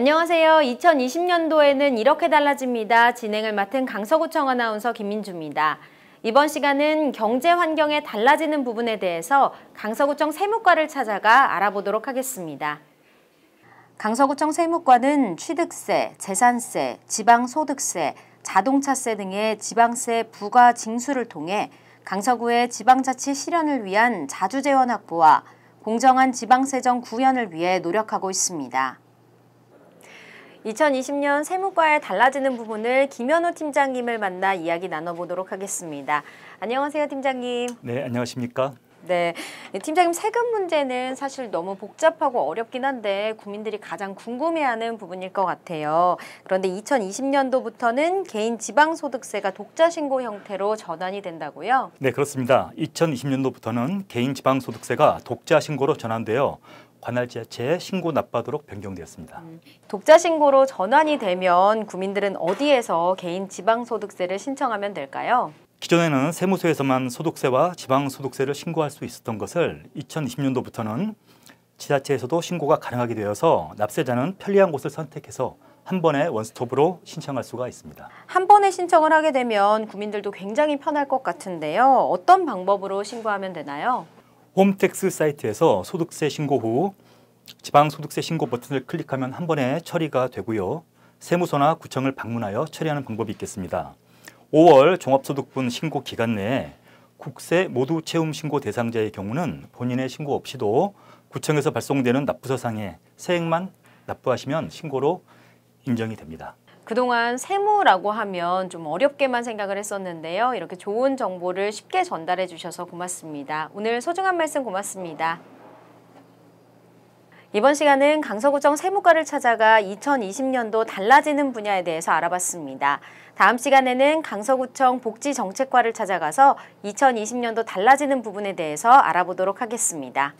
안녕하세요. 2020년도에는 이렇게 달라집니다. 진행을 맡은 강서구청 아나운서 김민주입니다. 이번 시간은 경제 환경의 달라지는 부분에 대해서 강서구청 세무과를 찾아가 알아보도록 하겠습니다. 강서구청 세무과는 취득세, 재산세, 지방소득세, 자동차세 등의 지방세 부과 징수를 통해 강서구의 지방자치 실현을 위한 자주재원 확보와 공정한 지방세정 구현을 위해 노력하고 있습니다. 2020년 세무과에 달라지는 부분을 김현우 팀장님을 만나 이야기 나눠보도록 하겠습니다. 안녕하세요, 팀장님. 네, 안녕하십니까? 네, 팀장님 세금 문제는 사실 너무 복잡하고 어렵긴 한데 국민들이 가장 궁금해하는 부분일 것 같아요. 그런데 2020년도부터는 개인 지방소득세가 독자신고 형태로 전환이 된다고요? 네, 그렇습니다. 2020년도부터는 개인 지방소득세가 독자신고로 전환되어 관할지자체에 신고 납부하도록 변경되었습니다. 음, 독자 신고로 전환이 되면 구민들은 어디에서 개인 지방소득세를 신청하면 될까요? 기존에는 세무서에서만 소득세와 지방소득세를 신고할 수 있었던 것을 2020년도부터는 지자체에서도 신고가 가능하게 되어서 납세자는 편리한 곳을 선택해서 한 번에 원스톱으로 신청할 수가 있습니다. 한 번에 신청을 하게 되면 구민들도 굉장히 편할 것 같은데요. 어떤 방법으로 신고하면 되나요? 홈택스 사이트에서 소득세 신고 후 지방소득세 신고 버튼을 클릭하면 한 번에 처리가 되고요. 세무서나 구청을 방문하여 처리하는 방법이 있겠습니다. 5월 종합소득분 신고 기간 내에 국세 모두 채움 신고 대상자의 경우는 본인의 신고 없이도 구청에서 발송되는 납부서상에 세액만 납부하시면 신고로 인정이 됩니다. 그동안 세무라고 하면 좀 어렵게만 생각을 했었는데요. 이렇게 좋은 정보를 쉽게 전달해 주셔서 고맙습니다. 오늘 소중한 말씀 고맙습니다. 이번 시간은 강서구청 세무과를 찾아가 2020년도 달라지는 분야에 대해서 알아봤습니다. 다음 시간에는 강서구청 복지정책과를 찾아가서 2020년도 달라지는 부분에 대해서 알아보도록 하겠습니다.